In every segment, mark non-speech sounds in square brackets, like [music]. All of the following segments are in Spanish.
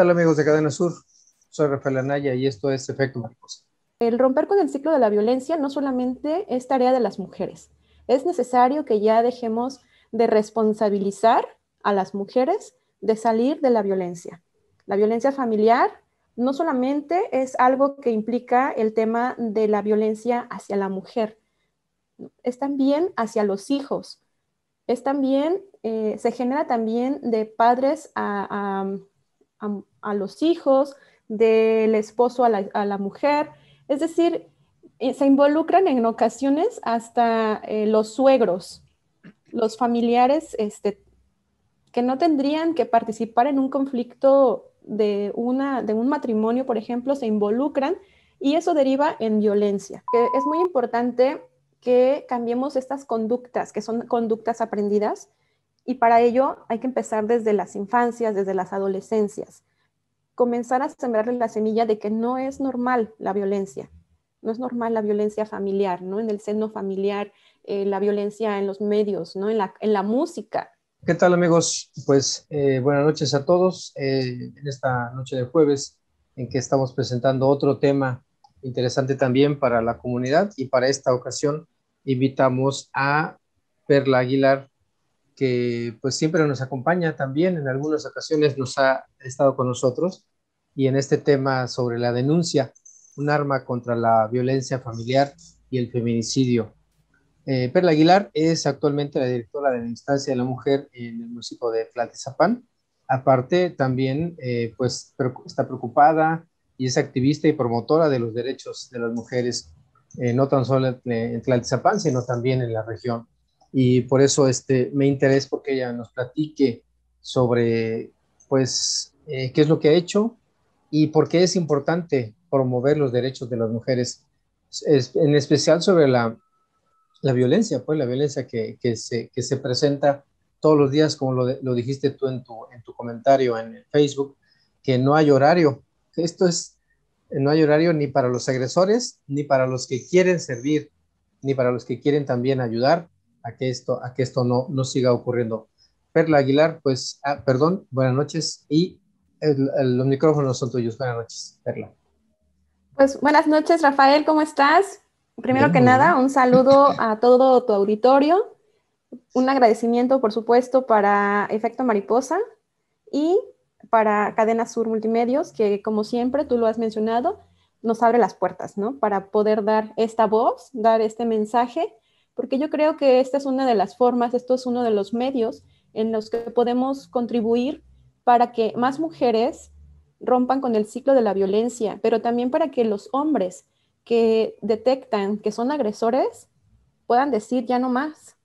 Hola amigos de Cadena Sur? Soy Rafael Anaya y esto es Efecto Mariposa. El romper con el ciclo de la violencia no solamente es tarea de las mujeres. Es necesario que ya dejemos de responsabilizar a las mujeres de salir de la violencia. La violencia familiar no solamente es algo que implica el tema de la violencia hacia la mujer, es también hacia los hijos, es también, eh, se genera también de padres a, a los hijos, del esposo a la, mujer. Es decir, eh, se involucran en ocasiones hasta eh, los suegros, los familiares este, que no tendrían que participar en un conflicto de, de un matrimonio, por ejemplo, se involucran y eso deriva en violencia. Eh, es muy importante que cambiemos estas conductas, que son conductas aprendidas, y para ello hay que empezar desde las infancias, desde las adolescencias comenzar a sembrarle la semilla de que no es normal la violencia, no es normal la violencia familiar, ¿no? En el seno familiar, eh, la violencia en los medios, ¿no? En la, en la música. ¿Qué tal amigos? Pues eh, buenas noches a todos eh, en esta noche de jueves en que estamos presentando otro tema interesante también para la comunidad y para esta ocasión invitamos a Perla Aguilar que pues siempre nos acompaña también, en algunas ocasiones nos ha estado con nosotros, y en este tema sobre la denuncia, un arma contra la violencia familiar y el feminicidio. Eh, Perla Aguilar es actualmente la directora de la instancia de la mujer en el municipio de Tlatizapán. Aparte, también eh, pues, está preocupada y es activista y promotora de los derechos de las mujeres, eh, no tan solo en Tlatizapán, sino también en la región y por eso este, me interesa porque ella nos platique sobre, pues, eh, qué es lo que ha hecho y por qué es importante promover los derechos de las mujeres, en especial sobre la, violencia, pues, la violencia que, se, que, se, presenta todos los días, como lo, dijiste tú en tu, en tu comentario en Facebook, que no hay horario. Esto es, no hay horario ni para los agresores, ni para los que quieren servir, ni para los que quieren también ayudar, a que esto, a que esto no, no siga ocurriendo. Perla Aguilar, pues, ah, perdón, buenas noches y los micrófonos son tuyos. Buenas noches, Perla. Pues buenas noches, Rafael, ¿cómo estás? Primero que nada, un saludo [laughs] a todo tu auditorio, un agradecimiento, por supuesto, para Efecto Mariposa y para Cadena Sur Multimedios, que como siempre tú lo has mencionado, nos abre las puertas, ¿no? Para poder dar esta voz, dar este mensaje porque yo creo que esta es una de las formas, esto es uno de los medios en los que podemos contribuir para que más mujeres rompan con el ciclo de la violencia, pero también para que los hombres que detectan que son agresores puedan decir ya no más,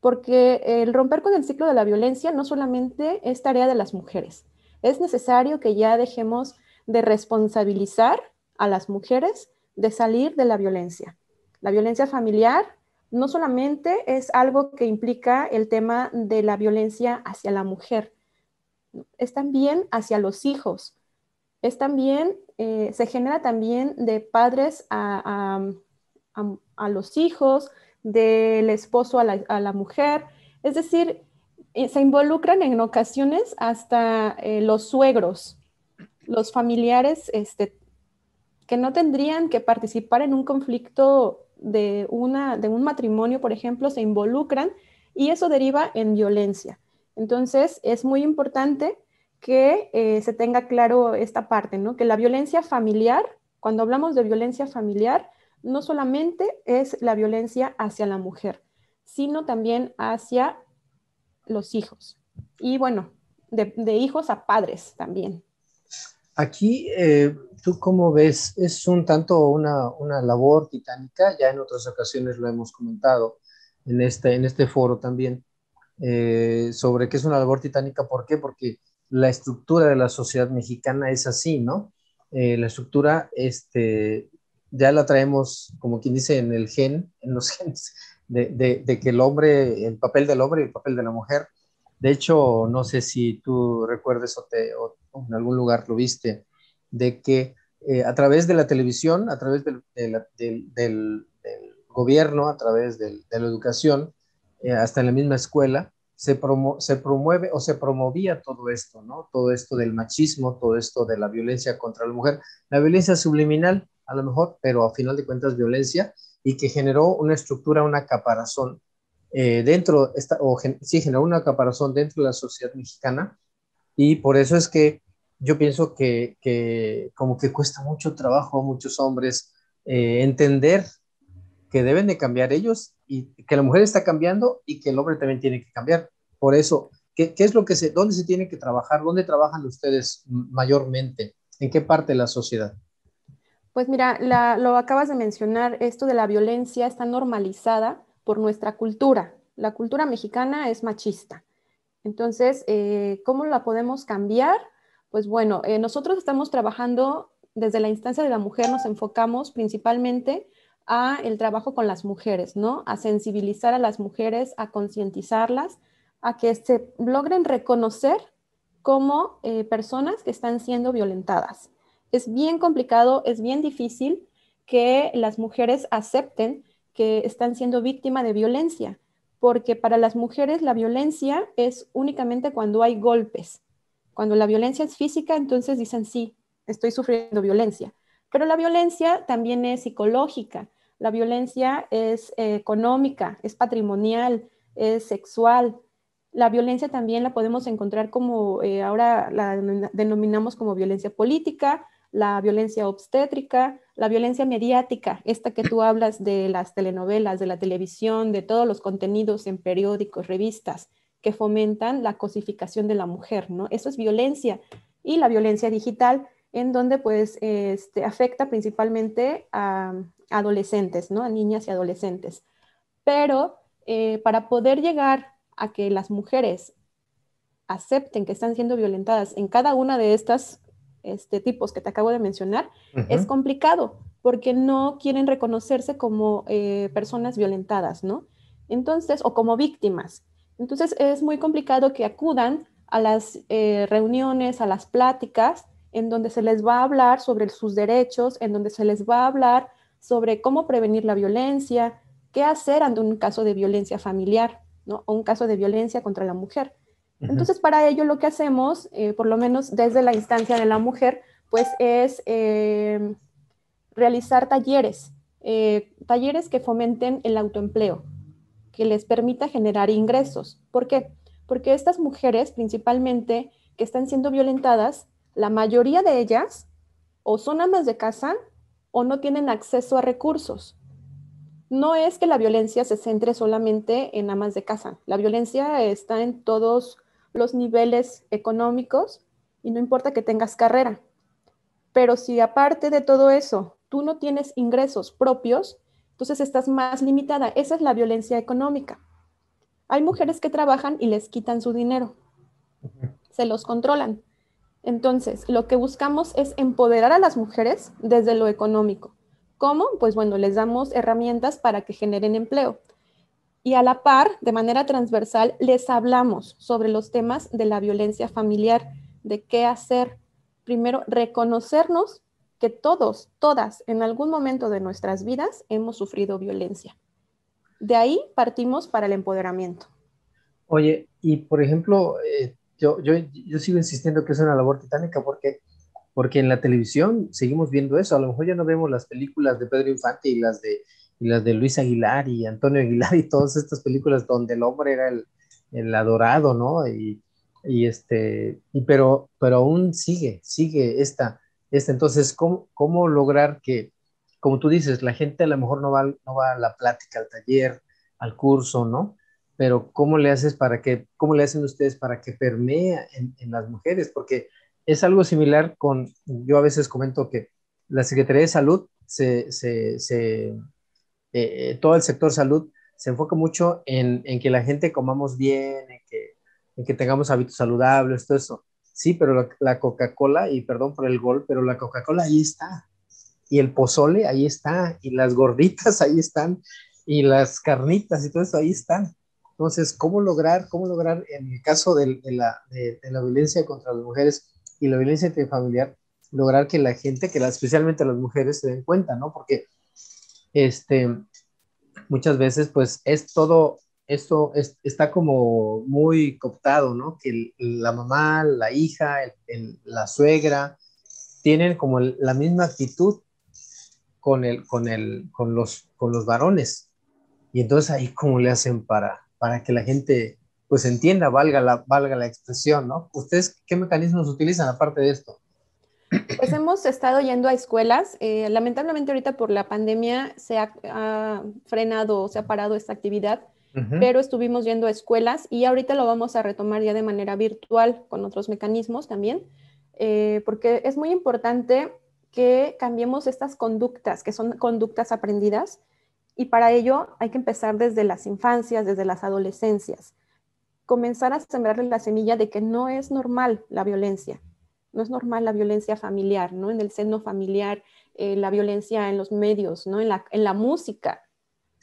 porque el romper con el ciclo de la violencia no solamente es tarea de las mujeres, es necesario que ya dejemos de responsabilizar a las mujeres de salir de la violencia, la violencia familiar, no solamente es algo que implica el tema de la violencia hacia la mujer, es también hacia los hijos, es también, eh, se genera también de padres a, a, los hijos, del esposo a la, mujer, es decir, eh, se involucran en ocasiones hasta eh, los suegros, los familiares este, que no tendrían que participar en un conflicto de, una, de un matrimonio, por ejemplo, se involucran y eso deriva en violencia. Entonces, es muy importante que eh, se tenga claro esta parte, ¿no? Que la violencia familiar, cuando hablamos de violencia familiar, no solamente es la violencia hacia la mujer, sino también hacia los hijos. Y bueno, de, hijos a padres también. Aquí eh, ¿Tú cómo ves? Es un tanto una, una, labor titánica, ya en otras ocasiones lo hemos comentado en este, en este foro también, eh, sobre qué es una labor titánica, ¿por qué? Porque la estructura de la sociedad mexicana es así, ¿no? Eh, la estructura este, ya la traemos, como quien dice, en el gen, en los [laughs] genes, de, de, que el hombre, el papel del hombre y el papel de la mujer, de hecho, no sé si tú recuerdes o en algún lugar lo viste, de que eh, a través de la televisión, a través del, gobierno, a través de la educación, eh, hasta en la misma escuela, se, promueve o se promovía todo esto, ¿no? Todo esto del machismo, todo esto de la violencia contra la mujer, la violencia subliminal, a lo mejor, pero a final de cuentas violencia, y que generó una estructura, una caparazón eh, dentro, esta, o sí, generó una caparazón dentro de la sociedad mexicana, y por eso es que yo pienso que, como que cuesta mucho trabajo a muchos hombres eh, entender que deben de cambiar ellos y que la mujer está cambiando y que el hombre también tiene que cambiar. Por eso, ¿qué, es lo que se, dónde se tiene que trabajar? ¿Dónde trabajan ustedes mayormente? ¿En qué parte de la sociedad? Pues mira, lo acabas de mencionar, esto de la violencia está normalizada por nuestra cultura. La cultura mexicana es machista. Entonces, eh, ¿cómo la podemos cambiar? Pues bueno, eh, nosotros estamos trabajando desde la instancia de la mujer, nos enfocamos principalmente a el trabajo con las mujeres, ¿no? A sensibilizar a las mujeres, a concientizarlas, a que se logren reconocer como eh, personas que están siendo violentadas. Es bien complicado, es bien difícil que las mujeres acepten que están siendo víctimas de violencia, porque para las mujeres la violencia es únicamente cuando hay golpes, cuando la violencia es física, entonces dicen, sí, estoy sufriendo violencia. Pero la violencia también es psicológica, la violencia es eh, económica, es patrimonial, es sexual. La violencia también la podemos encontrar como eh, ahora la denominamos como violencia política, la violencia obstétrica, la violencia mediática, esta que tú hablas de las telenovelas, de la televisión, de todos los contenidos en periódicos, revistas, que fomentan la cosificación de la mujer, ¿no? Eso es violencia. Y la violencia digital, en donde pues este, afecta principalmente a adolescentes, ¿no? A niñas y adolescentes. Pero eh, para poder llegar a que las mujeres acepten que están siendo violentadas en cada una de estas este, tipos que te acabo de mencionar, es complicado porque no quieren reconocerse como eh, personas violentadas, ¿no? Entonces, o como víctimas. Entonces es muy complicado que acudan a las eh, reuniones, a las pláticas, en donde se les va a hablar sobre sus derechos, en donde se les va a hablar sobre cómo prevenir la violencia, qué hacer ante un caso de violencia familiar, O un caso de violencia contra la mujer. Entonces, para ello lo que hacemos, eh, por lo menos desde la instancia de la mujer, pues es eh, realizar talleres, talleres que fomenten el autoempleo, que les permita generar ingresos. ¿Por qué? Porque estas mujeres principalmente que están siendo violentadas, la mayoría de ellas o son amas de casa o no tienen acceso a recursos. No es que la violencia se centre solamente en amas de casa. La violencia está en todos los niveles económicos y no importa que tengas carrera. Pero si aparte de todo eso, tú no tienes ingresos propios, entonces estás más limitada. Esa es la violencia económica. Hay mujeres que trabajan y les quitan su dinero. Se los controlan. Entonces, lo que buscamos es empoderar a las mujeres desde lo económico. ¿Cómo? Pues bueno, les damos herramientas para que generen empleo. Y a la par, de manera transversal, les hablamos sobre los temas de la violencia familiar, de qué hacer. Primero, reconocernos que todos, todas, en algún momento de nuestras vidas hemos sufrido violencia. De ahí partimos para el empoderamiento. Oye, y por ejemplo, eh, yo, yo, yo, sigo insistiendo que es una labor titánica porque, porque en la televisión seguimos viendo eso. A lo mejor ya no vemos las películas de Pedro Infante y las de, y las de Luis Aguilar y Antonio Aguilar y todas estas películas donde el hombre era el, el adorado, ¿no? Y, y este, y pero, pero aún sigue, sigue esta, este, entonces, ¿cómo, lograr que, como tú dices, la gente a lo mejor no va, a la plática, al taller, al curso, ¿no? Pero ¿cómo le haces para que, cómo le hacen ustedes para que permea en, las mujeres? Porque es algo similar con, yo a veces comento que la Secretaría de Salud se, eh, eh, todo el sector salud se enfoca mucho en, que la gente comamos bien, en que, en que, tengamos hábitos saludables, todo eso. Sí, pero la, Coca-Cola, y perdón por el gol, pero la Coca-Cola ahí está. Y el pozole ahí está. Y las gorditas [laughs] ahí están. Y las carnitas y todo eso ahí están. Entonces, ¿cómo lograr, cómo lograr en el caso de, la, violencia contra las mujeres y la violencia familiar lograr que la gente, que especialmente las mujeres, se den cuenta, ¿no? Porque este, muchas veces, pues, es todo, esto está como muy cooptado, ¿no? Que la mamá, la hija, la suegra tienen como la misma actitud con, el, con, con, los, varones. Y entonces ahí cómo le hacen para, para que la gente pues entienda, valga la, valga la expresión, ¿no? ¿Ustedes qué mecanismos utilizan aparte de esto? Pues hemos estado yendo a escuelas. Eh, lamentablemente ahorita por la pandemia se ha, ha, frenado, se ha parado esta actividad, pero estuvimos yendo a escuelas y ahorita lo vamos a retomar ya de manera virtual con otros mecanismos también, eh, porque es muy importante que cambiemos estas conductas, que son conductas aprendidas, y para ello hay que empezar desde las infancias, desde las adolescencias, comenzar a sembrarle la semilla de que no es normal la violencia, no es normal la violencia familiar, ¿no? En el seno familiar, eh, la violencia en los medios, ¿no? En la, en la música.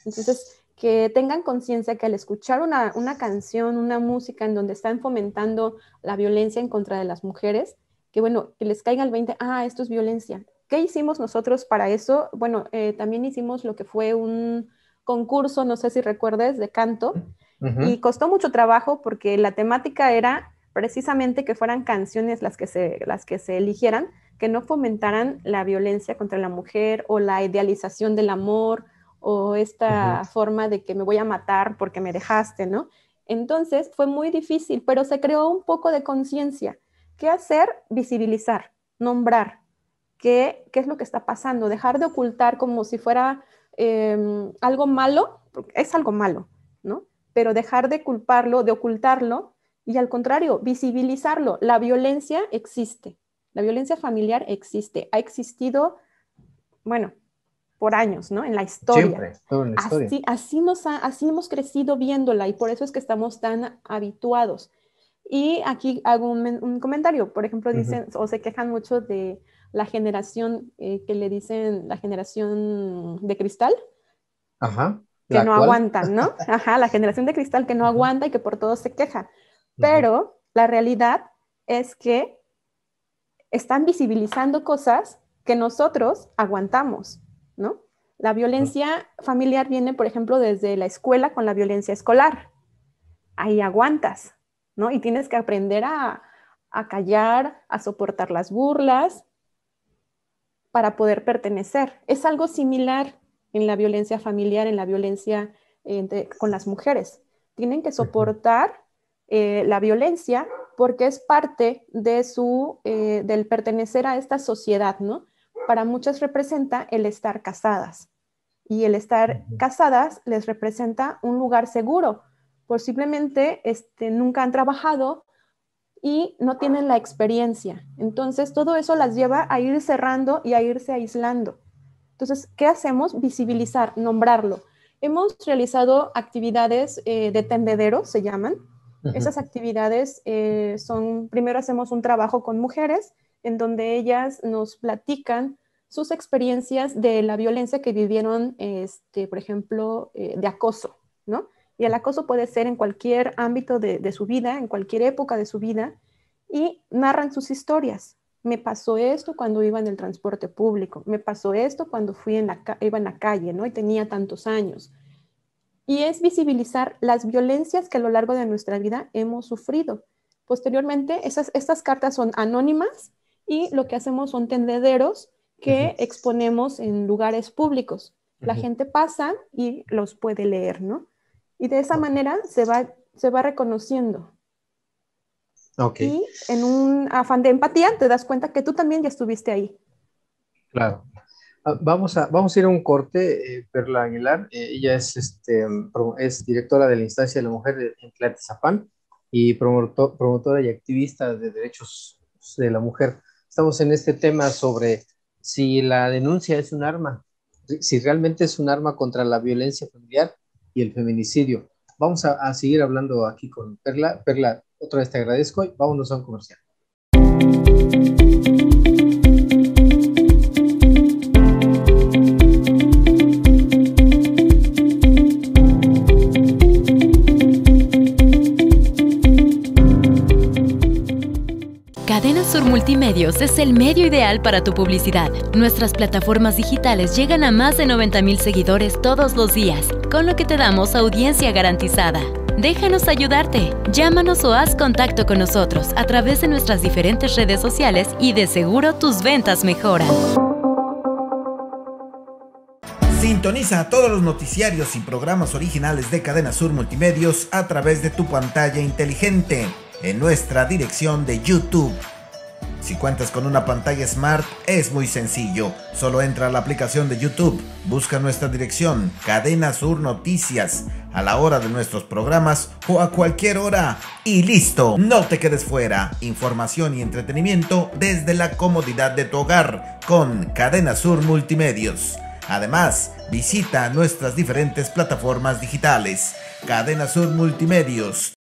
Entonces, que tengan conciencia que al escuchar una, una, canción, una música en donde están fomentando la violencia en contra de las mujeres, que bueno, que les caiga el 20, ah, esto es violencia. ¿Qué hicimos nosotros para eso? Bueno, eh, también hicimos lo que fue un concurso, no sé si recuerdes, de canto, y costó mucho trabajo porque la temática era precisamente que fueran canciones las que se, las que se eligieran, que no fomentaran la violencia contra la mujer o la idealización del amor o esta forma de que me voy a matar porque me dejaste, ¿no? Entonces fue muy difícil, pero se creó un poco de conciencia. ¿Qué hacer? Visibilizar, nombrar qué, qué es lo que está pasando, dejar de ocultar como si fuera em, algo malo, es algo malo, ¿no? Pero dejar de culparlo, de ocultarlo y al contrario, visibilizarlo. La violencia existe, la violencia familiar existe, ha existido, bueno, por años, ¿no? En la historia. Siempre, Así, nos así hemos crecido viéndola y por eso es que estamos tan habituados. Y aquí hago un, comentario, por ejemplo, dicen o se quejan mucho de la generación eh, que le dicen la generación de cristal. Ajá. Que no aguantan, ¿no? [laughs] Ajá, la generación de cristal que no aguanta y que por todo se queja. Pero la realidad es que están visibilizando cosas que nosotros aguantamos. La violencia familiar viene, por ejemplo, desde la escuela con la violencia escolar. Ahí aguantas, ¿no? Y tienes que aprender a, callar, a soportar las burlas para poder pertenecer. Es algo similar en la violencia familiar, en la violencia eh, con las mujeres. Tienen que soportar eh, la violencia porque es parte de su, eh, del pertenecer a esta sociedad, ¿no? Para muchas representa el estar casadas y el estar casadas les representa un lugar seguro. Posiblemente este, nunca han trabajado y no tienen la experiencia. Entonces, todo eso las lleva a ir cerrando y a irse aislando. Entonces, ¿qué hacemos? Visibilizar, nombrarlo. Hemos realizado actividades eh, de tendedero, se llaman. Esas actividades eh, son, primero hacemos un trabajo con mujeres en donde ellas nos platican sus experiencias de la violencia que vivieron, este, por ejemplo, eh, de acoso, ¿no? Y el acoso puede ser en cualquier ámbito de, de su vida, en cualquier época de su vida, y narran sus historias. Me pasó esto cuando iba en el transporte público, me pasó esto cuando fui en la iba en la calle, ¿no? Y tenía tantos años. Y es visibilizar las violencias que a lo largo de nuestra vida hemos sufrido. Posteriormente, esas, estas cartas son anónimas y lo que hacemos son tendederos que exponemos en lugares públicos. La gente pasa y los puede leer, ¿no? Y de esa manera se va, se va reconociendo. Okay. Y en un afán de empatía te das cuenta que tú también ya estuviste ahí. Claro. Ah, vamos a, vamos a ir a un corte, eh, Perla Aguilar. Eh, ella es, este, es directora de la instancia de la mujer en en Tlatizapán y promotor, promotora y activista de derechos de la mujer. Estamos en este tema sobre si la denuncia es un arma, si realmente es un arma contra la violencia familiar y el feminicidio. Vamos a, seguir hablando aquí con Perla. Perla, otra vez te agradezco y vámonos a un comercial. Multimedios es el medio ideal para tu publicidad. Nuestras plataformas digitales llegan a más de 90.000 seguidores todos los días, con lo que te damos audiencia garantizada. Déjanos ayudarte. Llámanos o haz contacto con nosotros a través de nuestras diferentes redes sociales y de seguro tus ventas mejoran. Sintoniza todos los noticiarios y programas originales de Cadena Sur Multimedios a través de tu pantalla inteligente en nuestra dirección de YouTube si cuentas con una pantalla Smart, es muy sencillo. Solo entra a la aplicación de YouTube, busca nuestra dirección, Cadena Sur Noticias, a la hora de nuestros programas o a cualquier hora. Y listo, no te quedes fuera. Información y entretenimiento desde la comodidad de tu hogar con Cadena Sur Multimedios. Además, visita nuestras diferentes plataformas digitales. Cadena Sur Multimedios,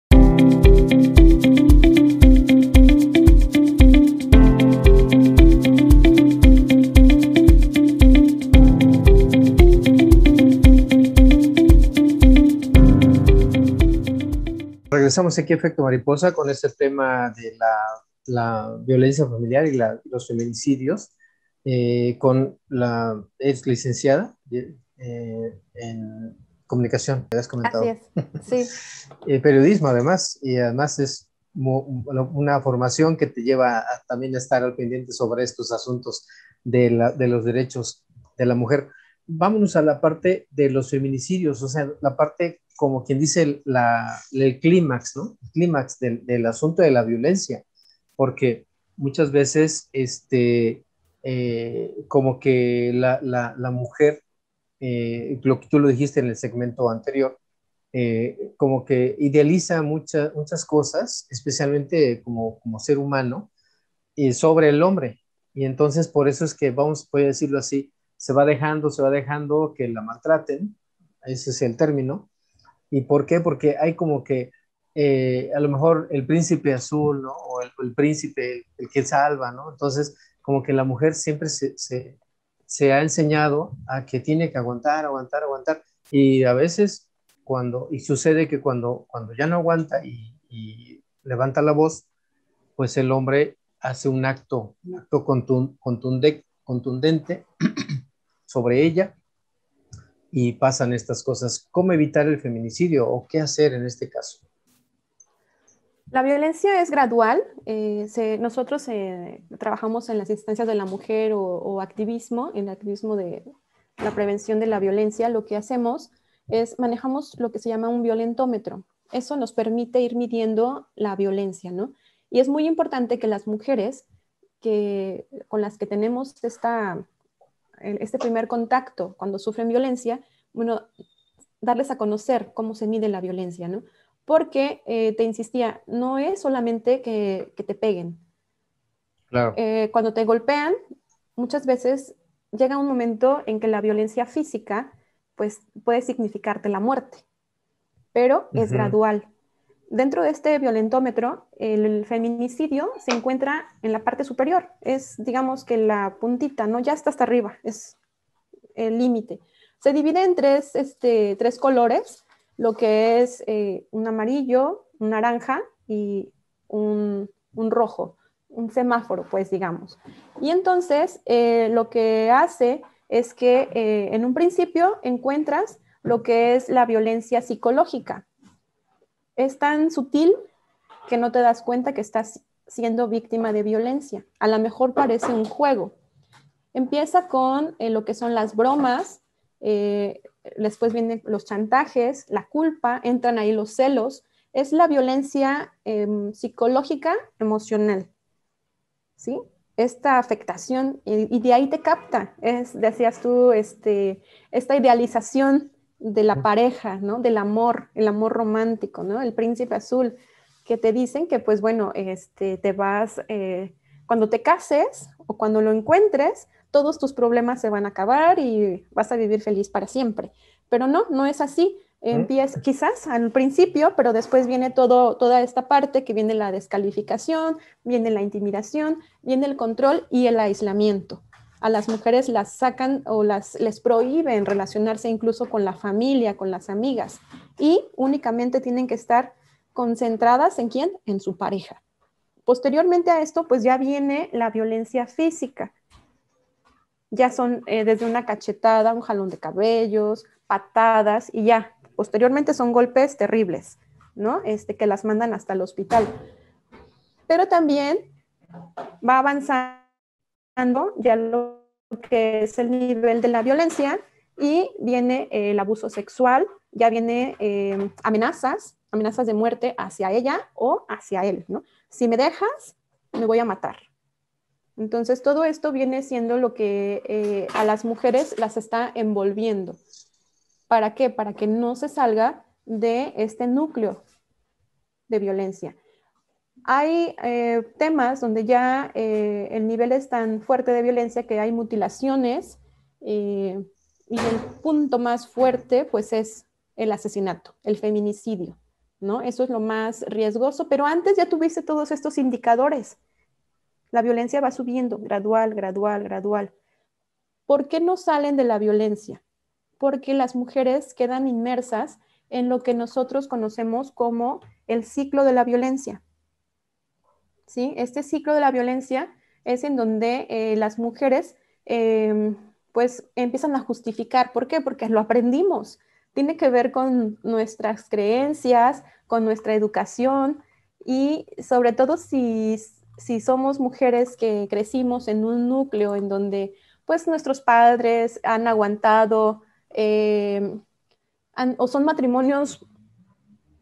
Empezamos aquí Efecto Mariposa con este tema de la, violencia familiar y los feminicidios eh, con la ex licenciada eh, eh, en comunicación, te has comentado. Así sí. [laughs] periodismo además, y además es una formación que te lleva también a estar al pendiente sobre estos asuntos de, de los derechos de la mujer vámonos a la parte de los feminicidios, o sea, la parte, como quien dice, el, clímax, ¿no? El clímax del, asunto de la violencia, porque muchas veces, este, eh, como que la, mujer, eh, lo que tú lo dijiste en el segmento anterior, eh, como que idealiza muchas muchas cosas, especialmente como, como ser humano, y sobre el hombre. Y entonces por eso es que vamos, voy a decirlo así, se va dejando, se va dejando que la maltraten, ese es el término. ¿Y por qué? Porque hay como que eh, a lo mejor el príncipe azul, ¿no? O el, príncipe, el, que salva, ¿no? Entonces, como que la mujer siempre se, ha enseñado a que tiene que aguantar, aguantar, aguantar. Y a veces, cuando, y sucede que cuando, cuando ya no aguanta y, y levanta la voz, pues el hombre hace un acto, un acto contundente, contundente sobre ella y pasan estas cosas. ¿Cómo evitar el feminicidio o qué hacer en este caso? La violencia es gradual. Eh, nosotros eh, trabajamos en las instancias de la mujer o, activismo, en el activismo de la prevención de la violencia. Lo que hacemos es manejamos lo que se llama un violentómetro. Eso nos permite ir midiendo la violencia, ¿no? Y es muy importante que las mujeres que, con las que tenemos esta este primer contacto cuando sufren violencia, bueno, darles a conocer cómo se mide la violencia, ¿no? Porque eh, te insistía, no es solamente que, te peguen. Claro. Eh, cuando te golpean, muchas veces llega un momento en que la violencia física, pues puede significarte la muerte, pero es gradual dentro de este violentómetro, el, feminicidio se encuentra en la parte superior, es digamos que la puntita, ¿no? Ya está hasta arriba, es el límite. Se divide en tres, este, tres colores, lo que es eh, un amarillo, un naranja y un, un, rojo, un semáforo, pues digamos. Y entonces eh, lo que hace es que eh, en un principio encuentras lo que es la violencia psicológica, es tan sutil que no te das cuenta que estás siendo víctima de violencia. A lo mejor parece un juego. Empieza con eh, lo que son las bromas, eh, después vienen los chantajes, la culpa, entran ahí los celos. Es la violencia em, psicológica, emocional. ¿Sí? Esta afectación, y, de ahí te capta. Es, decías tú, este, esta idealización de la pareja, ¿no? Del amor, el amor romántico, ¿no? El príncipe azul, que te dicen que, pues bueno, este, te vas, eh, cuando te cases o cuando lo encuentres, todos tus problemas se van a acabar y vas a vivir feliz para siempre. Pero no, no es así. Empiezas quizás al principio, pero después viene toda esta parte que viene la descalificación, viene la intimidación, viene el control y el aislamiento a las mujeres las sacan o las, les prohíben relacionarse incluso con la familia, con las amigas, y únicamente tienen que estar concentradas en quién, en su pareja. Posteriormente a esto, pues ya viene la violencia física. Ya son eh, desde una cachetada, un jalón de cabellos, patadas y ya. Posteriormente son golpes terribles, ¿no? Este, que las mandan hasta el hospital. Pero también va avanzando ya lo que es el nivel de la violencia y viene eh, el abuso sexual, ya viene em, amenazas, amenazas de muerte hacia ella o hacia él, Si me dejas, me voy a matar. Entonces todo esto viene siendo lo que eh, a las mujeres las está envolviendo. ¿Para qué? Para que no se salga de este núcleo de violencia. Hay eh, temas donde ya eh, el nivel es tan fuerte de violencia que hay mutilaciones eh, y el punto más fuerte pues es el asesinato, el feminicidio, ¿no? Eso es lo más riesgoso, pero antes ya tuviste todos estos indicadores. La violencia va subiendo gradual, gradual, gradual. ¿Por qué no salen de la violencia? Porque las mujeres quedan inmersas en lo que nosotros conocemos como el ciclo de la violencia ¿sí? Este ciclo de la violencia es en donde eh, las mujeres em, pues empiezan a justificar. ¿Por qué? Porque lo aprendimos. Tiene que ver con nuestras creencias, con nuestra educación y sobre todo si, si somos mujeres que crecimos en un núcleo en donde pues nuestros padres han aguantado em, o son matrimonios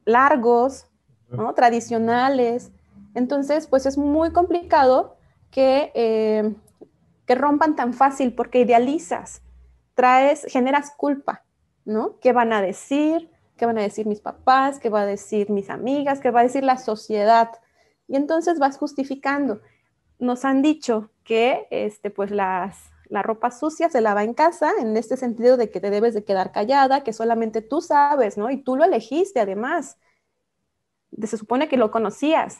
largos, ¿no? tradicionales, entonces, pues es muy complicado que, eh, que rompan tan fácil porque idealizas, traes, generas culpa, ¿no? ¿Qué van a decir? ¿Qué van a decir mis papás? ¿Qué va a decir mis amigas? ¿Qué va a decir la sociedad? Y entonces vas justificando. Nos han dicho que este, pues la ropa sucia se lava en casa, en este sentido de que te debes de quedar callada, que solamente tú sabes, ¿no? Y tú lo elegiste además. Se supone que lo conocías.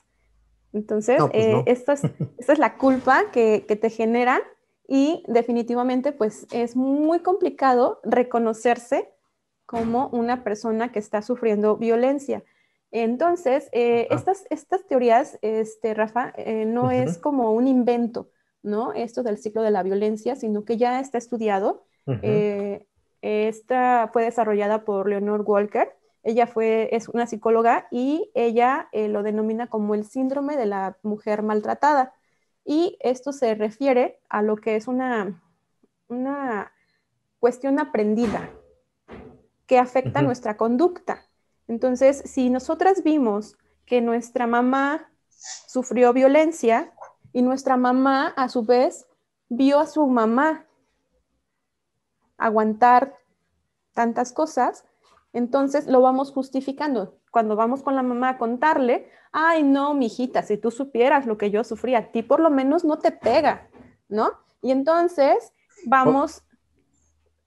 Entonces, pues eh, [laughs] esta es la culpa que, te genera y definitivamente pues es muy complicado reconocerse como una persona que está sufriendo violencia. Entonces, eh, estas, estas teorías, este, Rafa, eh, no es como un invento, ¿no? Esto del ciclo de la violencia, sino que ya está estudiado. esta fue desarrollada por Leonor Walker ella es una psicóloga y ella eh, lo denomina como el síndrome de la mujer maltratada. Y esto se refiere a lo que es una, cuestión aprendida que afecta nuestra conducta. Entonces, si nosotras vimos que nuestra mamá sufrió violencia y nuestra mamá a su vez vio a su mamá aguantar tantas cosas, entonces lo vamos justificando. Cuando vamos con la mamá a contarle, ay, no, mijita, si tú supieras lo que yo sufrí, a ti por lo menos no te pega, ¿no? Y entonces vamos.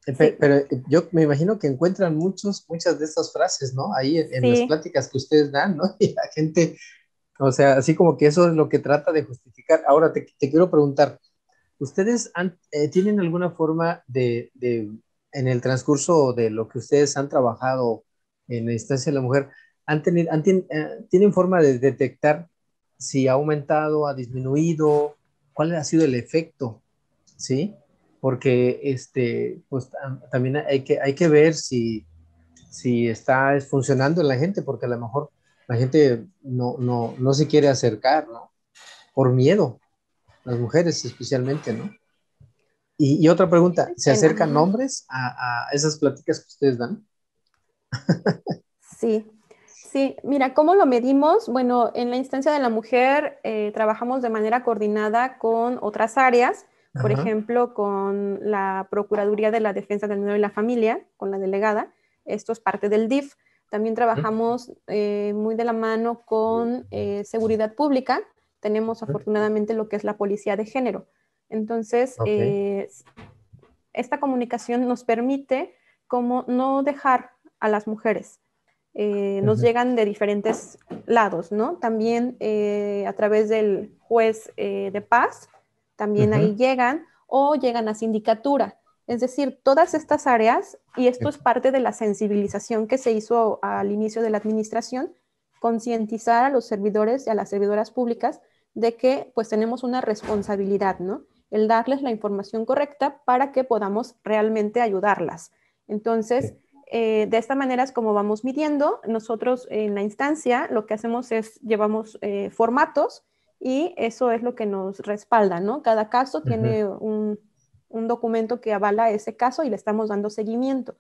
Oh, eh, pero, eh, yo me imagino que encuentran muchos, muchas de estas frases, ¿no? Ahí en, las pláticas que ustedes dan, ¿no? [laughs] Y la gente, o sea, así como que eso es lo que trata de justificar. Ahora te, quiero preguntar, ¿ustedes eh, tienen alguna forma de en el transcurso de lo que ustedes han trabajado en la instancia de la mujer, han tenido, eh, tienen, forma de detectar si ha aumentado, ha disminuido? ¿Cuál ha sido el efecto? ¿Sí? Porque este, pues, también hay que, hay que ver si, si está funcionando en la gente, porque a lo mejor la gente no, no, no se quiere acercar, ¿no? Por miedo, las mujeres especialmente, ¿no? Y, otra pregunta, ¿se acercan hombres a, esas pláticas que ustedes dan? sí, sí, mira, ¿cómo lo medimos? Bueno, en la instancia de la mujer eh, trabajamos de manera coordinada con otras áreas, por ejemplo, con la Procuraduría de la Defensa del Niño y la Familia, con la delegada, esto es parte del DIF. También trabajamos eh, muy de la mano con eh, seguridad pública. Tenemos afortunadamente lo que es la policía de género. Entonces, eh, esta comunicación nos permite como no dejar a las mujeres. Eh, nos llegan de diferentes lados, ¿no? También eh, a través del juez de paz, también ahí llegan o llegan a sindicatura. Es decir, todas estas áreas, y esto es parte de la sensibilización que se hizo al inicio de la administración, concientizar a los servidores y a las servidoras públicas de que pues tenemos una responsabilidad, ¿no? el darles la información correcta para que podamos realmente ayudarlas. Entonces, eh, de esta manera es como vamos midiendo. Nosotros en la instancia lo que hacemos es llevamos eh, formatos y eso es lo que nos respalda, ¿no? Cada caso tiene un, documento que avala ese caso y le estamos dando seguimiento.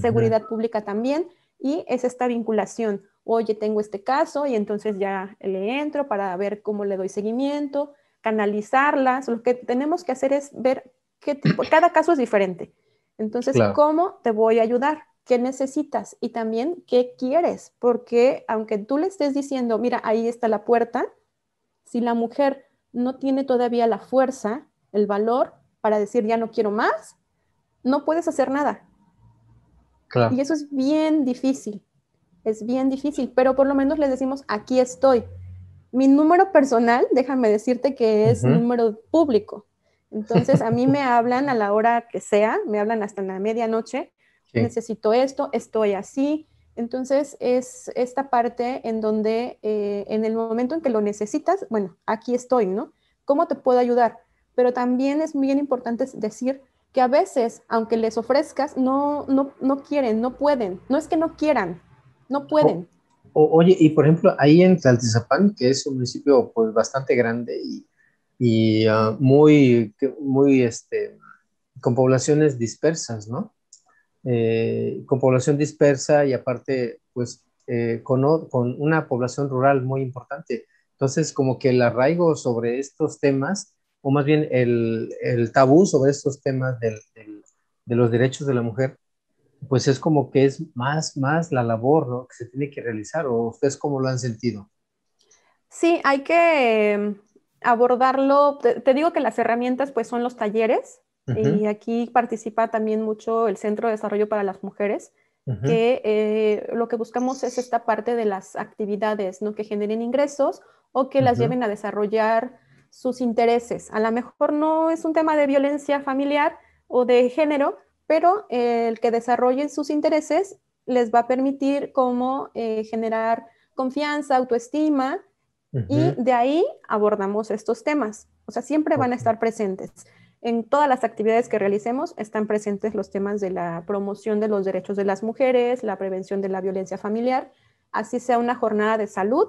Seguridad pública también y es esta vinculación. Oye, tengo este caso y entonces ya le entro para ver cómo le doy seguimiento, canalizarlas, lo que tenemos que hacer es ver qué tipo, cada caso es diferente. Entonces, ¿cómo te voy a ayudar? ¿Qué necesitas? Y también, ¿qué quieres? Porque aunque tú le estés diciendo, mira, ahí está la puerta, si la mujer no tiene todavía la fuerza, el valor para decir, ya no quiero más, no puedes hacer nada. Y eso es bien difícil, es bien difícil, pero por lo menos le decimos, aquí estoy, mi número personal, déjame decirte que es un número público. Entonces, a mí me hablan a la hora que sea, me hablan hasta la medianoche, necesito esto, estoy así. Entonces, es esta parte en donde eh, en el momento en que lo necesitas, bueno, aquí estoy, ¿no? ¿Cómo te puedo ayudar? Pero también es muy importante decir que a veces, aunque les ofrezcas, no, no, no quieren, no pueden. No es que no quieran, no pueden. Oh oye, y por ejemplo, ahí en Tlaltizapán, que es un municipio pues bastante grande y, y ah, muy, muy, este, con poblaciones dispersas, ¿no? Eh, con población dispersa y aparte, pues, eh, con, con, una población rural muy importante. Entonces, como que el arraigo sobre estos temas, o más bien el, el tabú sobre estos temas del, de los derechos de la mujer, pues es como que es más, más la labor que se tiene que realizar, o ustedes cómo lo han sentido. Sí, hay que em, abordarlo, te, digo que las herramientas pues son los talleres, y aquí participa también mucho el Centro de Desarrollo para las Mujeres, que eh, lo que buscamos es esta parte de las actividades, ¿no? Que generen ingresos o que las lleven a desarrollar sus intereses. A lo mejor no es un tema de violencia familiar o de género, pero el que desarrollen sus intereses les va a permitir cómo eh, generar confianza, autoestima, y de ahí abordamos estos temas. O sea, siempre van a estar presentes. En todas las actividades que realicemos están presentes los temas de la promoción de los derechos de las mujeres, la prevención de la violencia familiar, así sea una jornada de salud,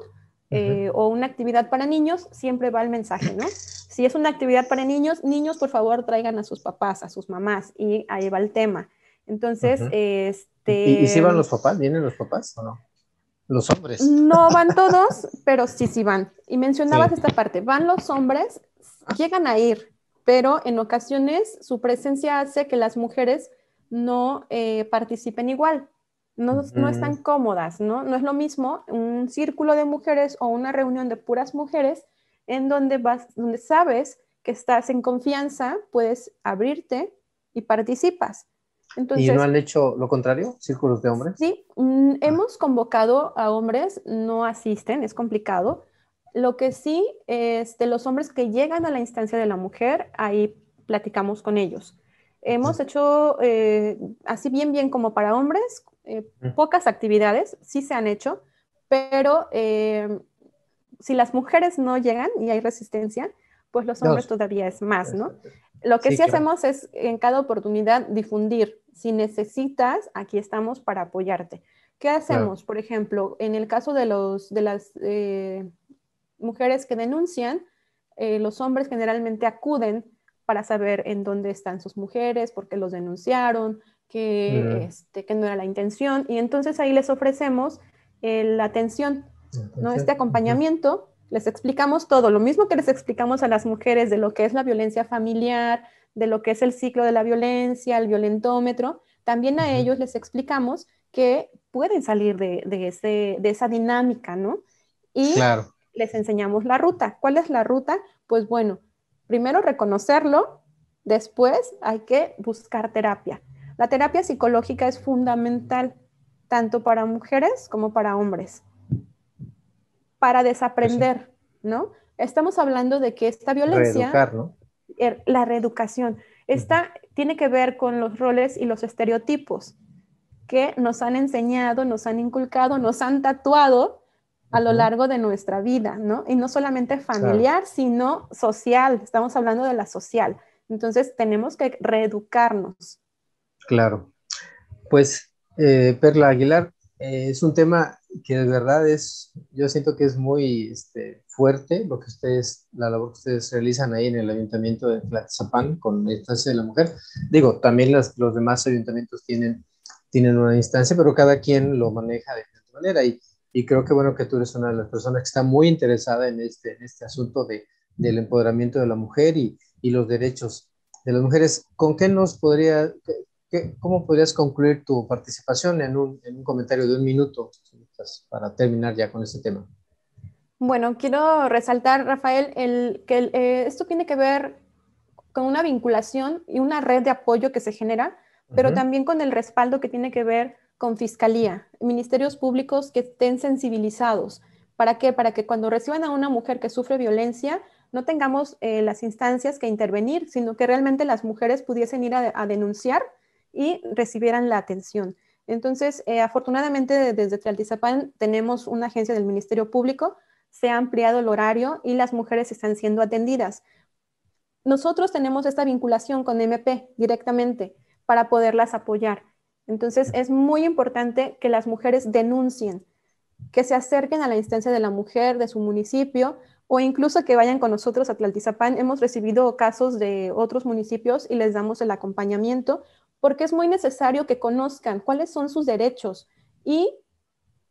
eh, o una actividad para niños, siempre va el mensaje, ¿no? Si es una actividad para niños, niños, por favor, traigan a sus papás, a sus mamás, y ahí va el tema. Entonces, este... ¿Y, si van los papás? ¿Vienen los papás o no? Los hombres. No van todos, pero sí, sí van. Y mencionabas esta parte, van los hombres, llegan a ir, pero en ocasiones su presencia hace que las mujeres no eh, participen igual no, están cómodas, ¿no? No es lo mismo un círculo de mujeres o una reunión de puras mujeres en donde, vas, donde sabes que estás en confianza, puedes abrirte y participas. Entonces, ¿Y no han hecho lo contrario? ¿Círculos de hombres? Sí, mm, ah. hemos convocado a hombres, no asisten, es complicado. Lo que sí, de los hombres que llegan a la instancia de la mujer, ahí platicamos con ellos. Hemos hecho eh, así bien, bien como para hombres, eh, mm. pocas actividades sí se han hecho, pero eh, si las mujeres no llegan y hay resistencia, pues los hombres todavía es más, ¿no? Lo que sí, hacemos es en cada oportunidad difundir. Si necesitas, aquí estamos para apoyarte. ¿Qué hacemos? Por ejemplo, en el caso de, los, de las eh, mujeres que denuncian, los hombres generalmente acuden para saber en dónde están sus mujeres, por qué los denunciaron, que, este, que no era la intención. Y entonces ahí les ofrecemos eh, la atención, ¿no? este acompañamiento. Les explicamos todo, lo mismo que les explicamos a las mujeres de lo que es la violencia familiar, de lo que es el ciclo de la violencia, el violentómetro, también a ellos les explicamos que pueden salir de, de, esa dinámica, ¿no? Y les enseñamos la ruta. ¿Cuál es la ruta? Pues bueno, primero reconocerlo, después hay que buscar terapia. La terapia psicológica es fundamental tanto para mujeres como para hombres, para desaprender, ¿no? Estamos hablando de que esta violencia, er, la reeducación, esta tiene que ver con los roles y los estereotipos que nos han enseñado, nos han inculcado, nos han tatuado a lo largo de nuestra vida, ¿no? Y no solamente familiar, sino social, estamos hablando de la social. Entonces tenemos que reeducarnos Claro. Pues, eh, Perla Aguilar, eh, es un tema que de verdad es, yo siento que es muy este, fuerte lo que ustedes, la labor que ustedes realizan ahí en el ayuntamiento de Tlaxapán con la instancia de la mujer. Digo, también los demás ayuntamientos tienen, tienen una instancia, pero cada quien lo maneja de otra manera y, creo que bueno que tú eres una de las personas que está muy interesada en este, en este asunto de, del empoderamiento de la mujer y, y los derechos de las mujeres. ¿Con qué nos podría, ¿Cómo podrías concluir tu participación en un, en un comentario de un minuto pues, para terminar ya con este tema? Bueno, quiero resaltar, Rafael, el, que eh, esto tiene que ver con una vinculación y una red de apoyo que se genera, pero también con el respaldo que tiene que ver con fiscalía, ministerios públicos que estén sensibilizados. ¿Para qué? Para que cuando reciban a una mujer que sufre violencia, no tengamos eh, las instancias que intervenir, sino que realmente las mujeres pudiesen ir a denunciar y recibieran la atención. Entonces, eh, afortunadamente desde Tlaltizapán tenemos una agencia del Ministerio Público, se ha ampliado el horario y las mujeres están siendo atendidas. Nosotros tenemos esta vinculación con MP directamente para poderlas apoyar. Entonces, es muy importante que las mujeres denuncien, que se acerquen a la instancia de la mujer de su municipio o incluso que vayan con nosotros a Tlaltizapán. Hemos recibido casos de otros municipios y les damos el acompañamiento porque es muy necesario que conozcan cuáles son sus derechos y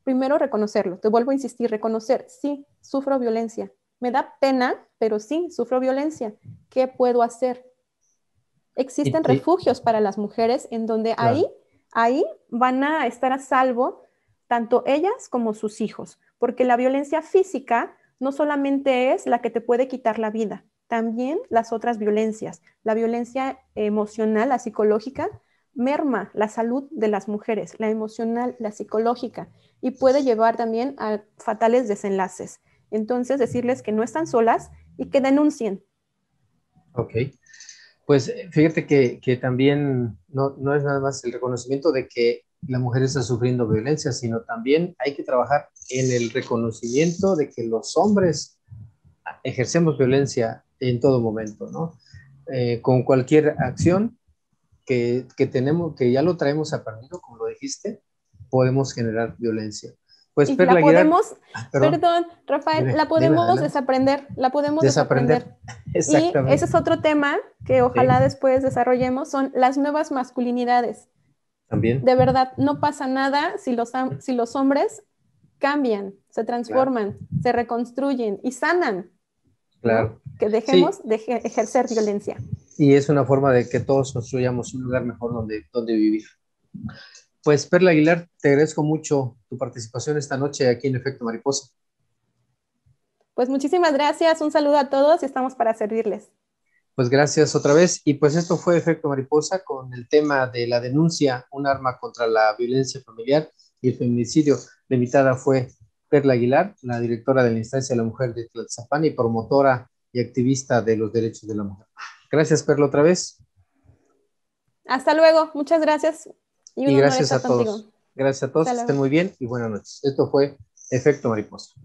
primero reconocerlo. Te vuelvo a insistir, reconocer, sí, sufro violencia. Me da pena, pero sí, sufro violencia. ¿Qué puedo hacer? Existen refugios para las mujeres en donde ahí, ahí van a estar a salvo tanto ellas como sus hijos, porque la violencia física no solamente es la que te puede quitar la vida, también las otras violencias. La violencia emocional, la psicológica, merma la salud de las mujeres, la emocional, la psicológica, y puede llevar también a fatales desenlaces. Entonces, decirles que no están solas y que denuncien. Ok. Pues eh, fíjate que, también no, no, es nada más el reconocimiento de que la mujer está sufriendo violencia, sino también hay que trabajar en el reconocimiento de que los hombres ejercemos violencia en todo momento, ¿no? Eh, con cualquier acción que, tenemos, que ya lo traemos aprendido, como lo dijiste, podemos generar violencia. Pues la podemos, ah, perdón, Rafael, la podemos desaprender, la podemos desaprender. [laughs] Exactamente. Y ese es otro tema que ojalá después desarrollemos, son las nuevas masculinidades. También. De verdad, no pasa nada si los, si los hombres cambian, se transforman, se reconstruyen y sanan. Claro. Que dejemos de ejercer violencia. Y es una forma de que todos construyamos un lugar mejor donde, donde vivir. Pues Perla Aguilar, te agradezco mucho tu participación esta noche aquí en Efecto Mariposa. Pues muchísimas gracias, un saludo a todos y estamos para servirles. Pues gracias otra vez. Y pues esto fue Efecto Mariposa con el tema de la denuncia, un arma contra la violencia familiar y el feminicidio. La invitada fue Perla Aguilar, la directora de la Instancia de la Mujer de Tlaxapán y promotora y activista de los derechos de la mujer. Gracias, Perla, otra vez. Hasta luego, muchas gracias. Y, gracias, a gracias a todos. Gracias a todos, que estén muy bien y buenas noches. Esto fue Efecto Mariposa.